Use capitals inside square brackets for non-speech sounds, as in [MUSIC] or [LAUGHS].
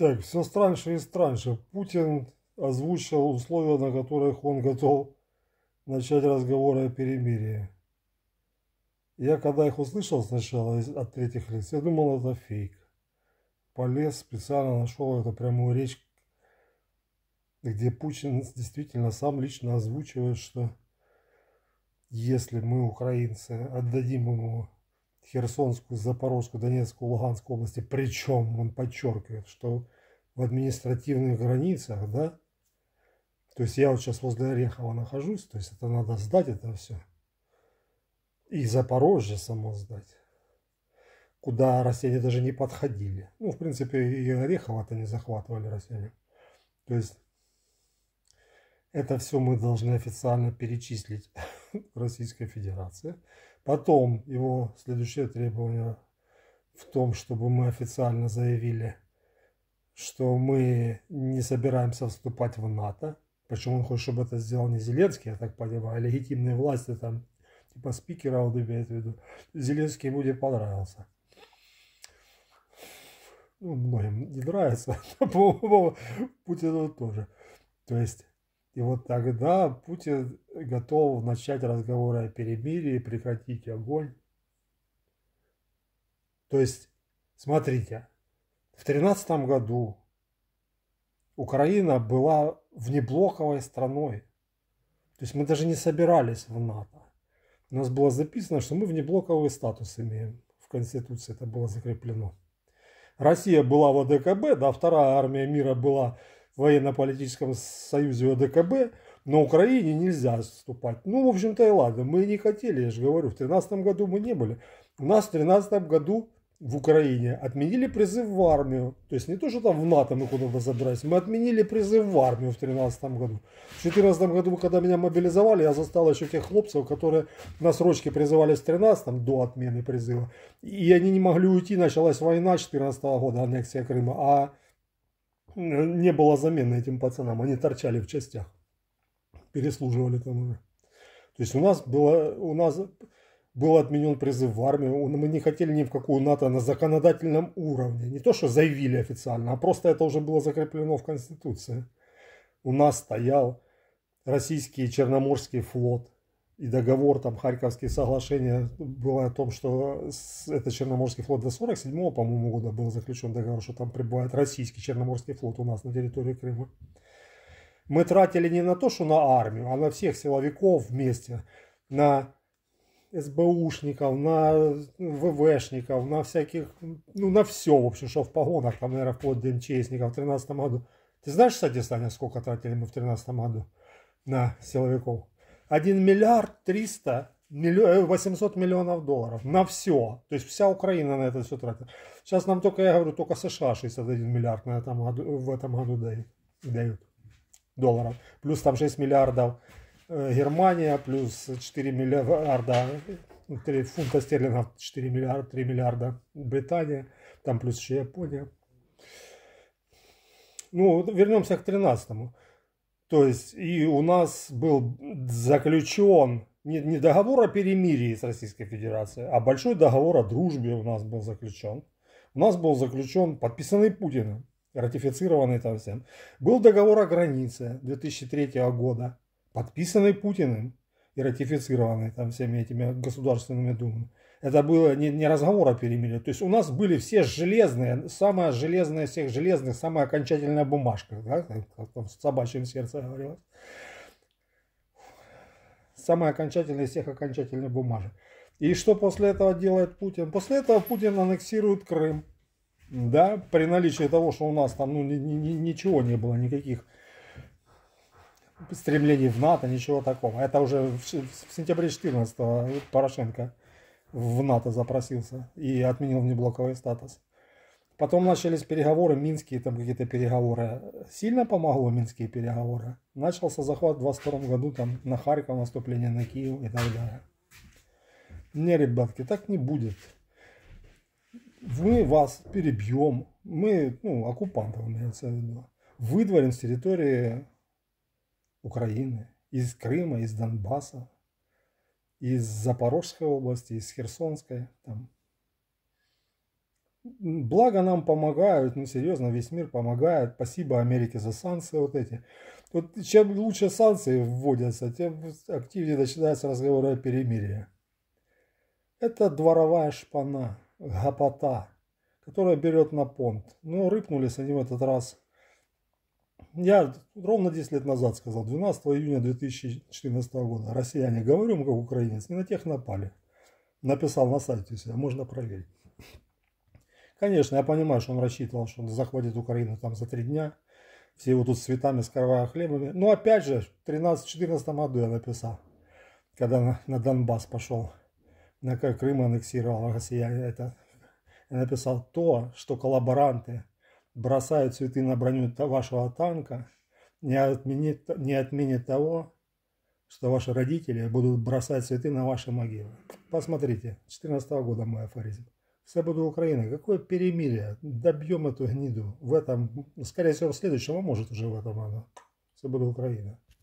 Так, все странше и странше. Путин озвучил условия, на которых он готов начать разговоры о перемирии. Я когда их услышал сначала от третьих лиц, я думал, это фейк. Полез, специально нашел эту прямую речь, где Путин действительно сам лично озвучивает, что если мы, украинцы, отдадим ему Херсонскую, Запорожскую, Донецкую, Луганскую области. Причем он подчеркивает, что в административных границах, да, то есть я вот сейчас возле Орехова нахожусь, то есть это надо сдать это все. И Запорожье само сдать, куда россияне даже не подходили. Ну, в принципе, и Орехова-то не захватывали россияне. То есть это все мы должны официально перечислить [LAUGHS] Российской Федерации. Потом его следующее требование в том, чтобы мы официально заявили, что мы не собираемся вступать в НАТО. Почему он хочет, чтобы это сделал не Зеленский, я так понимаю, а легитимные власти там, типа спикера он имеет в виду. Зеленский ему не понравился. Ну, многим не нравится, [LAUGHS] по-моему, Путину тоже. То есть и вот тогда Путин э, готов начать разговоры о перемирии, прекратить огонь. То есть, смотрите, в тринадцатом году Украина была внеблоковой страной. То есть мы даже не собирались в НАТО. У нас было записано, что мы внеблоковый статус имеем. В Конституции это было закреплено. Россия была в ОДКБ, а да, вторая армия мира была военно-политическом союзе ОДКБ, но Украине нельзя отступать. Ну, в общем-то и ладно, мы не хотели, я же говорю, в 2013 году мы не были. У нас в 2013 году в Украине отменили призыв в армию. То есть не то, что там в НАТО мы куда-то забрались, мы отменили призыв в армию в 2013 году. В 2014 году, когда меня мобилизовали, я застал еще тех хлопцев, которые на срочке призывались в 2013 до отмены призыва. И они не могли уйти, началась война 2014 года, аннексия Крыма. А не было замены этим пацанам. Они торчали в частях, переслуживали там уже. То есть у нас было, у нас был отменен призыв в армию. Мы не хотели ни в какую НАТО на законодательном уровне. Не то, что заявили официально, а просто это уже было закреплено в Конституции. У нас стоял российский Черноморский флот – и договор, там, Харьковские соглашения было о том, что это Черноморский флот до 47-го, по-моему, года был заключен договор, что там прибывает российский Черноморский флот у нас на территории Крыма. Мы тратили не на то, что на армию, а на всех силовиков вместе, на СБУшников, на ВВшников, на всяких, ну, на все, в общем, что в погонах, там, наверное, вплоть до МЧСников в 13 году. Ты знаешь, кстати, Саня, сколько тратили мы в 13 году на силовиков? 1 миллиард 300 миллион, 800 э, миллионов долларов на все. То есть вся Украина на это все тратит. Сейчас нам только, я говорю, только США 61 миллиард на этом году, в этом году дают, долларов. Плюс там 6 миллиардов э, Германия, плюс 4 миллиарда 3 ну, фунта стерлингов, 4 миллиарда, 3 миллиарда Британия, там плюс еще Япония. Ну, вернемся к 13 то есть и у нас был заключен не, не договор о перемирии с Российской Федерацией, а большой договор о дружбе у нас был заключен. У нас был заключен, подписанный Путиным, ратифицированный там всем. Был договор о границе 2003 года, подписанный Путиным и ратифицированный там всеми этими государственными думами. Это было не, не разговор о перемирии. То есть у нас были все железные, самая железная всех железных, самая окончательная бумажка, да, как там в собачьем сердце говорилось. Самая окончательная из всех окончательных бумажек. И что после этого делает Путин? После этого Путин аннексирует Крым. Да, при наличии того, что у нас там ну, ни, ни, ничего не было, никаких стремлений в НАТО, ничего такого. Это уже в, в сентябре 14 Порошенко в НАТО запросился и отменил внеблоковый статус. Потом начались переговоры, минские там какие-то переговоры. Сильно помогло минские переговоры. Начался захват в 22 году там на Харьков, наступление на Киев и так далее. Не, ребятки, так не будет. Мы вас перебьем. Мы, ну, оккупантов имеется в виду. Выдворим с территории Украины, из Крыма, из Донбасса из Запорожской области, из Херсонской. Там. Благо нам помогают, ну серьезно, весь мир помогает. Спасибо Америке за санкции вот эти. Вот чем лучше санкции вводятся, тем активнее начинаются разговоры о перемирии. Это дворовая шпана, гопота, которая берет на понт. Ну, рыпнулись они в этот раз – я ровно 10 лет назад сказал, 12 июня 2014 года, россияне, говорю ему как украинец, не на тех напали. Написал на сайте себя, можно проверить. Конечно, я понимаю, что он рассчитывал, что он захватит Украину там за три дня. Все его тут с цветами, с кровавыми хлебами. Но опять же, в 13-14 году я написал, когда на, на Донбасс пошел, на Крым аннексировал россияне. Это, я написал то, что коллаборанты бросают цветы на броню вашего танка, не отменит, не отменит того, что ваши родители будут бросать цветы на ваши могилы. Посмотрите, 14 -го года мой афоризм. Все буду Украина. Какое перемирие? Добьем эту гниду. В этом, скорее всего, в следующем, а может уже в этом оно. Все буду Украина.